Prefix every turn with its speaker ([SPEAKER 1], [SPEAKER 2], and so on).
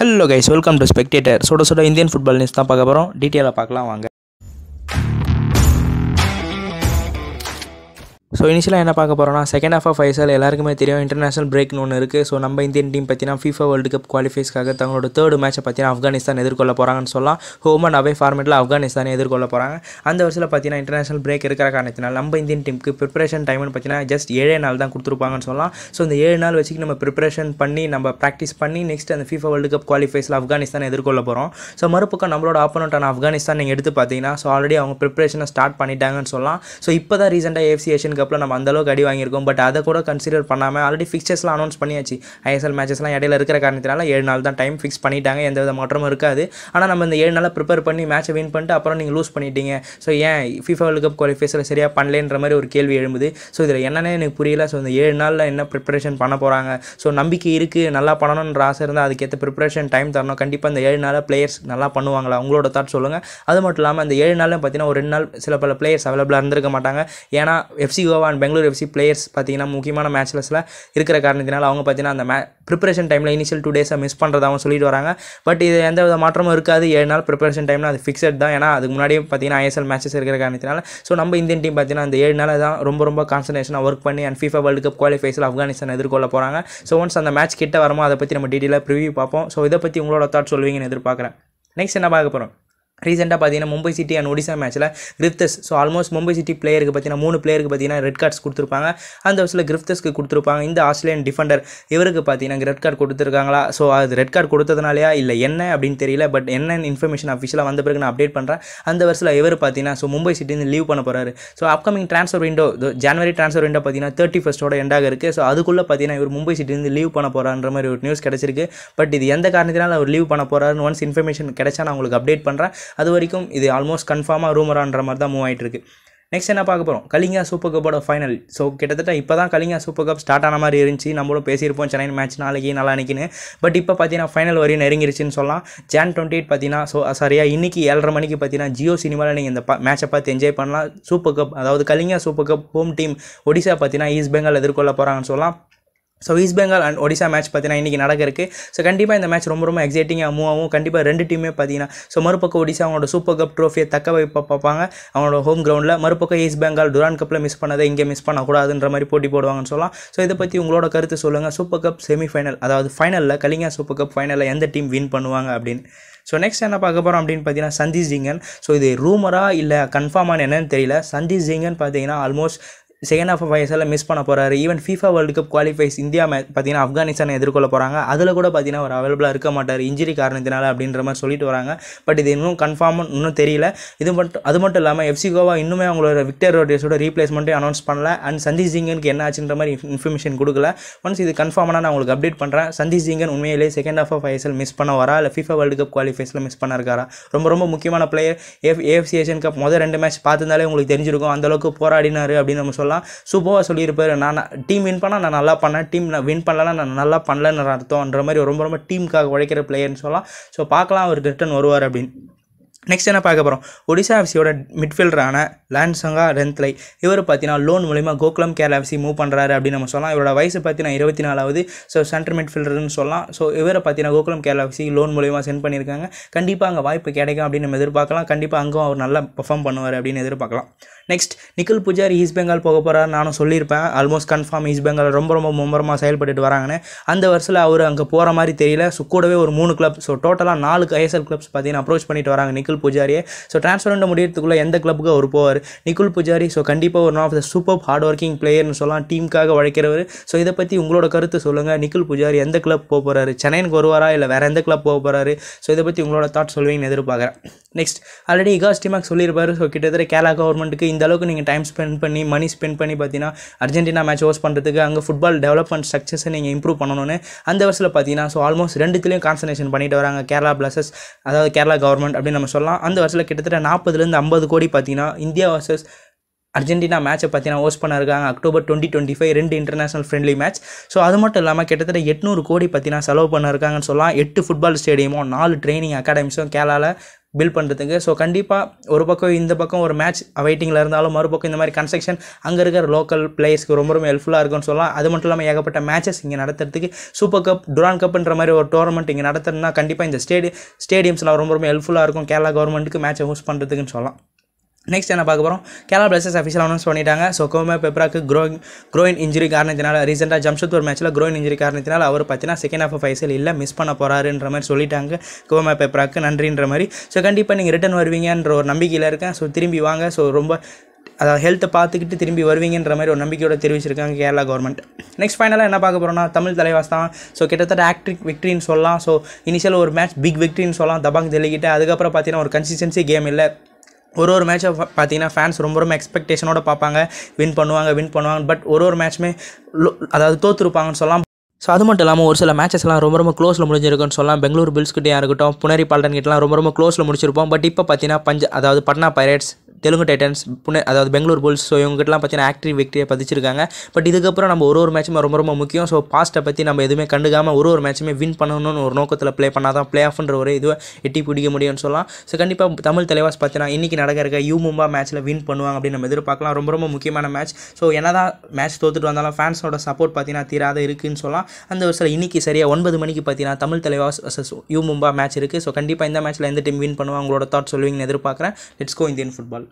[SPEAKER 1] hello guys welcome to spectator சுட சுட Indian football news தான் பார்க்க போகிறோம் டீட்டெயிலாக பார்க்கலாம் வாங்க ஸோ இனிஷியலாக என்ன பார்க்க போகிறோம்னா செகண்ட் ஆஃப் ஆஃப் ஐஎஸ்எல் எல்லாருக்குமே தெரியும் இன்டர்நேஷனல் பிரேக்னு ஒன்று இருக்குது ஸோ நம்ம இந்தியன் டீம் பார்த்தீங்கன்னா ஃபீஃபா வேர்ல்டு கப் குவாலிஃபைஸ்க்காக தங்களோட தேர்டு மேட்ச்சை பார்த்தீங்கன்னா ஆஃப்கானிஸ்தான் எதிர்கொள்ள போகிறாங்கன்னு சொல்லலாம் ஹோம் அண்ட் அவே ஃபார்மேட்டில் ஆப்கானிஸ்தானை எதிர்கொள்ள போகிறாங்க அந்த வருஷத்தில் பார்த்தீங்கன்னா இன்டர்நேஷனல் பிரேக் இருக்கிற காரணத்தினால் நம்ம இந்தியன் டீமுக்கு ப்ரிப்பரேஷன் டைம்னு பார்த்தீங்கன்னா ஜஸ்ட் ஏழே நாள் தான் கொடுத்துருப்பாங்கன்னு சொல்லலாம் ஸோ இந்த ஏழு நாள் வச்சுக்கு நம்ம ப்ரிப்பரேஷன் பண்ணி நம்ம ப்ராக்டிஸ் பண்ணி நெக்ஸ்ட் அந்த ஃபிஃபா வேர்ல்டு கப் குவாலிஃபைஸில் ஆஃப்கானிஸ்தான் எதிர்கொள்ள போகிறோம் ஸோ மறுபக்கம் நம்மளோட ஆப்போனண்டான ஆஃப்கானிஸ்தான் நீங்கள் எடுத்து பார்த்தீங்கன்னா ஸோ ஆல்ரெடி அவங்க ப்ரிப்பரேஷனை ஸ்டார்ட் பண்ணிட்டாங்கன்னு சொல்லலாம் ஸோ இப்போ தான் ரீசெண்டாக ஏஎஃப்சி ஏஷியன் கப்பில் நம்ம அந்தளவுக்கு அடி வாங்கியிருக்கோம் பட் அதை கூட கன்சிடர் பண்ணாமல் ஆல்ரெடி ஃபிக்சர்ஸ்லாம் அனௌன்ஸ் பண்ணியாச்சு ஐஎஸ்எல் மேட்சஸ்லாம் இடையில இருக்கிற காரணத்தினால ஏழு நாள் தான் டைம் ஃபிக்ஸ் பண்ணிட்டாங்க எந்த வித மாற்றமும் இருக்காது ஆனால் நம்ம இந்த ஏழு நாளாக ப்ரிப்பேர் பண்ணி மேட்ச்சை வின் பண்ணிட்டு அப்புறம் நீங்கள் லூஸ் பண்ணிட்டீங்க ஸோ ஏன் ஃபிஃபா வேர்ல்டு கப் குவாலிஃபைஸில் சரியாக பண்ணலன்ற மாதிரி ஒரு கேள்வி எழும்புது ஸோ இதில் என்னென்ன எனக்கு புரியல ஸோ இந்த ஏழு நாளில் என்ன ப்ரிப்பரேஷன் பண்ண போகிறாங்க ஸோ நம்பிக்கை இருக்குது நல்லா பண்ணணுன்ற ஆசை இருந்தால் அதுக்கேற்ற ப்ரிப்பரேஷன் டைம் தரணும் கண்டிப்பாக இந்த ஏழு நாளில் பிளேயர்ஸ் நல்லா பண்ணுவாங்களா உங்களோட தாட் சொல்லுங்கள் அது மட்டும் இல்லாமல் அந்த ஏழு நாளில் பார்த்தீங்கன்னா ஒரு ரெண்டு நாள் சில பல பிளேயர்ஸ் அவைலபிளாக இருந்திருக்க மாட்டாங்க ஏன்னா FC Goa and Bengaluru FC players பார்த்தீங்கன்னா முக்கியமான மேட்ச்லஸில் இருக்கிற காரணத்தினால அவங்க பார்த்தீங்கன்னா அந்த மே ப்ரிப்பரேஷன் டைமில் இனிஷியல் டூ டேஸை மிஸ் பண்ணுறதாகவும் சொல்லிட்டு வராங்க பட் இது எந்த வித மாற்றமும் இருக்காது ஏழு நாள் ப்ரிப்பரேஷன் டைமில் அது ஃபிக்ஸட் தான் ஏன்னா அதுக்கு முன்னாடியே பார்த்தீங்கன்னா ஐஎஸ்எல் மேட்சஸ் இருக்கிற காரணத்தினால ஸோ நம்ம இந்தியன் டீம் பார்த்தீங்கன்னா அந்த ஏழு நாள் தான் ரொம்ப ரொம்ப கான்சன்ட்ரேஷனாக ஒர்க் பண்ணி அண்ட் ஃபிஃபா வேர்ல்டு கப் குவாலிஃபைஸில் ஆஃப்கானிஸ்தான் எதிர்கொள்ள போகிறாங்க ஸோ ஒன்ஸ் அந்த மேட்ச் கிட்ட வரமோ அதை பற்றி நம்ம டீட்டெயிலாக ப்ரிவியூ பார்ப்போம் ஸோ இதை பற்றி உங்களோட தாட் சொல்லுவீங்கன்னு எதிர்பார்க்குறேன் நெக்ஸ்ட் என்ன பார்க்க போகிறோம் ரீசெண்டாக பார்த்தீங்கன்னா மும்பை சிட்டி அண்ட் ஒடிசா மேட்ச்சில் கிரிப்தஸ் ஸோ ஆல்மோஸ்ட் மும்பை சிட்டி பிளேயருக்கு பார்த்தீங்கன்னா மூணு பிளேயருக்கு பார்த்தீங்கன்னா ரெட் கார்ட்ஸ் கொடுத்துருப்பாங்க அந்த வருஷத்தில் கிரிப்தஸ்க்கு கொடுத்துருப்பாங்க இந்த ஆஸ்திரேலியன் டிஃபெண்டர் இவருக்கு பார்த்தீங்கன்னா ரெட் கார்டு கொடுத்துருக்காங்களா ஸோ அது ரெட் கார்டு கொடுத்ததுனாலயா இல்லை என்ன அப்படின்னு தெரியல பட் என்னென்ன இன்ஃபர்மேஷன் அஃபிஷியலாக வந்த பிறகு நான் அப்டேட் பண்ணுறேன் அந்த வருஷத்தில் இவர் பார்த்தீங்கன்னா ஸோ மும்பை சிட்டி லீவ் பண்ண போகிறாரு ஸோ அப்கமிங் ட்ரான்ஸ்ஃபர் விண்டோ ஜனவரி ட்ரான்ஸ்ஃபர் விண்டோ பார்த்தீங்கன்னா தேர்ட்டி ஃபஸ்ட்டோட எண்டாக இருக்குது ஸோ அதுக்குள்ளே பார்த்தீங்கன்னா இவர் மும்பை சிட்டிலேருந்து லீவ் பண்ண போகிறான்ற மாதிரி ஒரு நியூஸ் கிடச்சிருக்கு பட் இது எந்த காரணத்தினால அவர் லீவ் பண்ண போகிறாருன்னு ஒன்ஸ் இன்ஃபர்மேஷன் கிடைச்சா நான் உங்களுக்கு அப்டேட் பண்ணுறேன் அது வரைக்கும் இது ஆல்மோஸ்ட் கன்ஃபார்மாக ரூமரான்ற மாதிரி தான் மூவ் ஆகிட்டு இருக்குது நெக்ஸ்ட் என்ன பார்க்க போகிறோம் கலிங்கா சூப்பர் கப்போட ஃபைனல் ஸோ கிட்டத்தட்ட இப்போ தான் கலிங்கா சூப்பர் கப் ஸ்டார்ட் ஆன மாதிரி இருந்துச்சு நம்மளும் பேசியிருப்போம் சென்னை மேட்ச் நாளைக்கு நல்லா அனுக்கின்னு பட் இப்போ பார்த்தீங்கன்னா ஃபைனல் வரையும் நெருங்கிருச்சுன்னு சொல்லலாம் ஜான் டுவெண்ட்டி எயிட் பார்த்தீங்கன்னா ஸோ சரியாக இன்றைக்கி ஏழரை மணிக்கு பார்த்தீங்கன்னா ஜியோ சினிமாவில் நீங்கள் இந்த மேட்சை பார்த்து என்ஜாய் பண்ணலாம் சூப்பர் கப் அதாவது Kalinga super cup home team Odisha பார்த்தீங்கன்னா ஈஸ்ட் பெங்கால் எதிர்கொள்ள போகிறாங்கன்னு சொல்லலாம் so east Bengal and Odisha match பார்த்தீங்கன்னா இன்றைக்கி நடக்க ஸோ கண்டிப்பாக இந்த மேட்ச் ரொம்ப ரொம்ப எக்ஸைட்டிங்காக மூவ் ஆகும் கண்டிப்பாக ரெண்டு டீமே பார்த்தீங்கன்னா ஸோ மறுபக்கம் ஒடிசா அவங்களோட சூப்பர் கப் ட்ரோஃபியை தக்க வைப்ப பார்ப்பாங்க அவங்களோட ஹோம் கிரவுண்டில் மறுபக்கம் ஈஸ்ட் பெங்கால் டுரான் கப்பில் மிஸ் பண்ணதை இங்கே மிஸ் பண்ணக்கூடாதுன்ற மாதிரி போட்டி போடுவாங்கன்னு சொல்லலாம் ஸோ இதை பற்றி உங்களோட கருத்து சொல்லுங்கள் சூப்பர் கப் செமிஃபைனல் அதாவது ஃபைனலில் கலிங்கா சூப்பர் கப் ஃபைனலில் எந்த டீம் வின் பண்ணுவாங்க அப்படின்னு ஸோ நெக்ஸ்ட் என்ன பார்க்க போகிறோம் அப்படின்னு பார்த்தீங்கன்னா சந்தீஷ் ஜிங்கன் ஸோ இது ரூமராக இல்லை கன்ஃபார்மான என்னன்னு தெரியல சந்தீஷ் ஜிங்கன் பார்த்தீங்கன்னா ஆல்மோஸ்ட் செகண்ட் ஆஃப் ஃபைவ்ஸில் மிஸ் பண்ண போகிறாரு even FIFA world cup qualifiers India மே பார்த்தீங்கன்னா ஆப்கானிஸ்தானை எதிர்கொள்ள போகிறாங்க அதில் கூட பார்த்தீங்கன்னா அவர் அவைலபிளாக இருக்க மாட்டார் இன்ஜுரி காரணத்தினால அப்படின்ற மாதிரி சொல்லிட்டு வராங்க பட் இது இன்னும் கன்ஃபார்மும் இன்னும் தெரியல இது மட்டும் அது மட்டும் இல்லாமல் எஃப்சி கோவா இன்னுமே அவங்களோட விக்டர் ரோட்ரிஸோட ரீப்ளேஸ்மெண்ட்டே அனௌன்ஸ் பண்ணல அண்ட் சந்தீஷ் சிங்கனுக்கு என்ன ஆச்சுன்ற மாதிரி இன்ஃபர்மேஷன் கொடுக்கல ஒன்ஸ் இது கன்ஃபார்மாக நான் உங்களுக்கு அப்டேட் பண்ணுறேன் சந்தீப் சிங்கன் உண்மையிலேயே second half half ISL miss பண்ண வரா இல்லை ஃபீஃபா வேர்ல்டு கப் குவாலிஃபைஸில் மிஸ் பண்ண இருக்காரா ரொம்ப ரொம்ப முக்கியமான பிளேயர் ஏஃப் ஏஎஃப்சி ஏஷியன் கப் மொதல் ரெண்டு மேட்ச் பார்த்துருந்தாலே உங்களுக்கு தெரிஞ்சிருக்கும் அந்தளவுக்கு போராடினார் அப்படின்னு நம்ம சொல்ல சொல்லலாம் சூப்பராக சொல்லியிருப்பார் நான் டீம் வின் பண்ணால் நான் நல்லா பண்ணேன் டீம் நான் வின் பண்ணலன்னா நான் நல்லா பண்ணலன்னு அர்த்தம்ன்ற மாதிரி ரொம்ப ரொம்ப டீமுக்காக உழைக்கிற பிளேயர்னு சொல்லலாம் ஸோ பார்க்கலாம் அவர் ரிட்டன் வருவார் அப்படின்னு நெக்ஸ்ட் என்ன பார்க்க போகிறோம் ஒடிசா எஃப்சியோட மிட்ஃபீல்டரான லான்சங்கா ரென்த்லை இவர் பார்த்தீங்கன்னா லோன் மூலிமா கோகுலம் கேரளா எஃப்சி மூவ் பண்ணுறாரு அப்படின்னு நம்ம சொல்லலாம் இவரோட வயசு பார்த்தீங்கன்னா இருபத்தி நாலாவது ஸோ சென்டர் மிட்ஃபீல்டர்னு சொல்லலாம் ஸோ இவரை பார்த்தீங்கன்னா கோகுலம் கேரளா எஃப்சி லோன் மூலிமா சென்ட் பண்ணியிருக்காங்க கண்டிப்பாக அங்கே வாய்ப்பு கிடைக்கும் அப்படின்னு நம்ம எதிர்பார்க்கலாம் கண்டிப்பாக அங்கும் அவர் நல்லா பெர்ஃபார்ம் பண்ணுவார் அப்படின்னு எதிர்பார்க்கலாம் நெக்ஸ்ட் நிக்கில் புஜாரி ஈஸ்ட் பெங்கால் போக போகிறார் நானும் சொல்லியிருப்பேன் ஆல்மோஸ்ட் கன்ஃபார்ம் ஈஸ்ட் பெங்கால் ரொம்ப ரொம்ப மும்பரமாக செயல்பட்டு வராங்கன்னு அந்த வருஷத்தில் அவர் அங்கே போகிற மாதிரி தெரியல ஸோ கூடவே ஒரு மூணு கிளப் ஸோ டோட்டலாக நாலு ஐஎஸ்எல் கிளப்ஸ் பார்த்தீங்கன்னா அப்ரோச் பண்ணிட்டு வராங்க Nikhil Nikhil so transfer window முடியறதுக்குள்ளே எந்த கிளப்புக்கு அவர் போவார் நிக்குல் புஜாரி ஸோ கண்டிப்பாக one of the super hard working பிளேயர்னு சொல்லலாம் டீமுக்காக உழைக்கிறவர் ஸோ இதை பற்றி உங்களோட கருத்து சொல்லுங்கள் நிக்குல் புஜாரி எந்த கிளப் போக போகிறாரு சென்னைக்கு வருவாரா இல்லை வேறு எந்த கிளப் போக போகிறாரு ஸோ இதை பற்றி உங்களோட தாட் சொல்வீங்கன்னு எதிர்பார்க்குறேன் நெக்ஸ்ட் ஆல்ரெடி இகாஸ் சொல்லியிருப்பார் சொல்லியிருப்பாரு ஸோ கிட்டத்தட்ட கேரளா கவர்மெண்ட்டுக்கு இந்த அளவுக்கு நீங்கள் டைம் ஸ்பெண்ட் பண்ணி மணி ஸ்பெண்ட் பண்ணி பார்த்தீங்கன்னா அர்ஜென்டினா மேட்ச் ஹோஸ்ட் பண்ணுறதுக்கு அங்கே ஃபுட்பால் டெவலப்மெண்ட் ஸ்ட்ரக்சர்ஸை நீங்கள் இம்ப்ரூவ் பண்ணணும்னு அந்த வருஷத்தில் பார்த்தீங்கன்னா ஸோ ஆல்மோஸ்ட் ரெண்டுத்துலேயும் கான்சன்ட்ரேஷன் பண்ணிட்டு வராங்க கேரளா பிளஸஸ் அதாவது கேரளா கவர்மெண்ட் அப்படின்னு நம்ம சொல்லலாம் அந்த வருஷத்தில் கிட்டத்தட்ட நாற்பதுலேருந்து ஐம்பது கோடி பார்த்தீங்கன்னா இந்தியா வர்சஸ் அர்ஜென்டினா மேட்சை பார்த்தீங்கன்னா ஹோஸ்ட் பண்ணிருக்காங்க அக்டோபர் டுவெண்ட்டி டுவெண்ட்டி ஃபைவ் ரெண்டு இன்டர்நேஷனல் ஃப்ரெண்ட்லி மேட்ச் ஸோ அது மட்டும் இல்லாமல் கிட்டத்தட்ட எட்நூறு கோடி பார்த்தீங்கன்னா செலவு பண்ணிருக்காங்கன்னு சொல்லலாம் எட்டு ஃபுட்பால் ஸ்டேடியமும் நாலு ட்ரைனிங் அகாடமிஸும் கேரளாவில் பில் பண்ணுறதுக்கு ஸோ கண்டிப்பாக ஒரு பக்கம் இந்த பக்கம் ஒரு மேட்ச் வெயிட்டிங்கில் இருந்தாலும் மறுபக்கம் இந்த மாதிரி கன்ஸ்ட்ரக்ஷன் அங்கே இருக்கிற லோக்கல் பிளேயர்ஸ்க்கு ரொம்ப ரொம்ப ஹெல்ப்ஃபுல்லாக இருக்கும்னு சொல்லலாம் அது மட்டும் இல்லாமல் ஏகப்பட்ட மேட்சஸ் இங்கே நடத்துறதுக்கு சூப்பர் கப் டுரான் கப்புன்ற மாதிரி ஒரு டோர்னமெண்ட் இங்கே நடத்துறதுனா கண்டிப்பாக இந்த ஸ்டேடி ஸ்டேடியம்ஸ்லாம் ரொம்ப ரொம்ப ஹெல்ப்ஃபுல்லாக இருக்கும் கேரளா கவர்மெண்ட்டுக்கு மேட்சை ஹோஸ்ட் பண்ணுறதுக்குன்னு சொல்லலாம் நெக்ஸ்ட் என்ன பார்க்க போகிறோம் கேரளா பிளஸ்டர்ஸ் அஃபிஷியல் அனௌன்ஸ் பண்ணிட்டாங்க ஸோ கோமே பெப்ராக்கு க்ரோயிங் க்ரோயின் இன்ஜுரி காரணத்தினால் ரீசெண்டாக ஜம்ஷத்பூர் மேட்ச்சில் க்ரோயின் இன்ஜுரி காரணத்தினால் அவர் பார்த்தீங்கன்னா செகண்ட் ஆஃப் ஃபைசல் இல்லை மிஸ் பண்ண போகிறாருன்ற மாதிரி சொல்லிட்டாங்க கோமே பெப்ராக்கு நன்றின்ற மாதிரி ஸோ கண்டிப்பாக நீங்கள் ரிட்டன் வருவீங்கன்ற ஒரு நம்பிக்கையில் இருக்கேன் ஸோ திரும்பி வாங்க ஸோ ரொம்ப அதாவது ஹெல்த்தை பார்த்துக்கிட்டு திரும்பி வருவீங்கன்ற மாதிரி ஒரு நம்பிக்கையோட தெரிவிச்சிருக்காங்க கேரளா கவர்மெண்ட் நெக்ஸ்ட் ஃபைனலாக என்ன பார்க்க போகிறோம்னா தமிழ் தலைவாஸ் தான் ஸோ கிட்டத்தட்ட ஆக்ட்ரிக் விக்ட்ரின்னு சொல்லலாம் ஸோ இனிஷியல் ஒரு மேட்ச் பிக் விக்ட்ரின்னு சொல்லலாம் தபாங் தெளிக்கிட்டு அதுக்கப்புறம் பார்த்தீங்கன்னா ஒரு கன்சிஸ்டன்சி கேம் இல்லை ஒரு ஒரு மேட்சை பார்த்தீங்கன்னா ஃபேன்ஸ் ரொம்ப ரொம்ப எக்ஸ்பெக்டேஷனோட பார்ப்பாங்க வின் பண்ணுவாங்க வின் பண்ணுவாங்க பட் ஒரு ஒரு மேட்ச்சுமே அதாவது தோற்றுருப்பாங்கன்னு சொல்லலாம் ஸோ அது மட்டும் இல்லாமல் ஒரு சில மேட்சஸ்லாம் ரொம்ப ரொம்ப க்ளோஸில் முடிஞ்சிருக்குன்னு சொல்லலாம் பெங்களூர் பில்ஸ் கிட்டே இருக்கட்டும் புனரி பால்டன் கிட்டலாம் ரொம்ப ரொம்ப க்ளோஸில் முடிச்சிருப்போம் பட் இப்போ பார்த்தீங்கன்னா பஞ்ச அதாவது பட்னா பைரேட்ஸ் தெலுங்கு டைட்டன்ஸ் புனே அதாவது பெங்களூர் புல்ஸ் ஸோ இவங்ககிட்டலாம் பார்த்தீங்கன்னா ஆக்டிவ் விக்டியை பதிச்சிருக்காங்க பட் இதுக்கப்புறம் நம்ம ஒரு ஒரு மேட்சுமே ரொம்ப ரொம்ப முக்கியம் ஸோ பாஸ்ட்டை பற்றி நம்ம எதுவுமே கண்டுக்காமல் ஒரு ஒரு மேட்சுமே வின் பண்ணணும்னு ஒரு நோக்கத்தில் ப்ளே பண்ணால் தான் ப்ளே ஆஃப்ன்ற ஒரு இதுவை எட்டி பிடிக்க முடியும்னு சொல்லலாம் ஸோ கண்டிப்பாக தமிழ் தலைவாஸ் பார்த்தீங்கன்னா இன்றைக்கி நடக்க இருக்க யூ மும்பா மேட்ச்சில் வின் பண்ணுவாங்க அப்படின்னு நம்ம எதிர்பார்க்கலாம் ரொம்ப ரொம்ப முக்கியமான மேட்ச் ஸோ என்ன தான் மேட்ச் தோத்துட்டு வந்தாலும் ஃபேன்ஸோட சப்போர்ட் பார்த்தீங்கன்னா தீராத இருக்குன்னு சொல்லலாம் அந்த வருஷத்தில் இன்றைக்கி சரியாக ஒன்பது மணிக்கு பார்த்தீங்கன்னா Tamil Thalaivas versus U Mumba match இருக்குது ஸோ கண்டிப்பாக இந்த மேட்ச்சில் எந்த டீம் வின் பண்ணுவாங்க உங்களோட தாட் சொல்லுவீங்கன்னு எதிர்பார்க்குறேன் லெட்ஸ் கோ இந்தியன் ஃபுட்பால்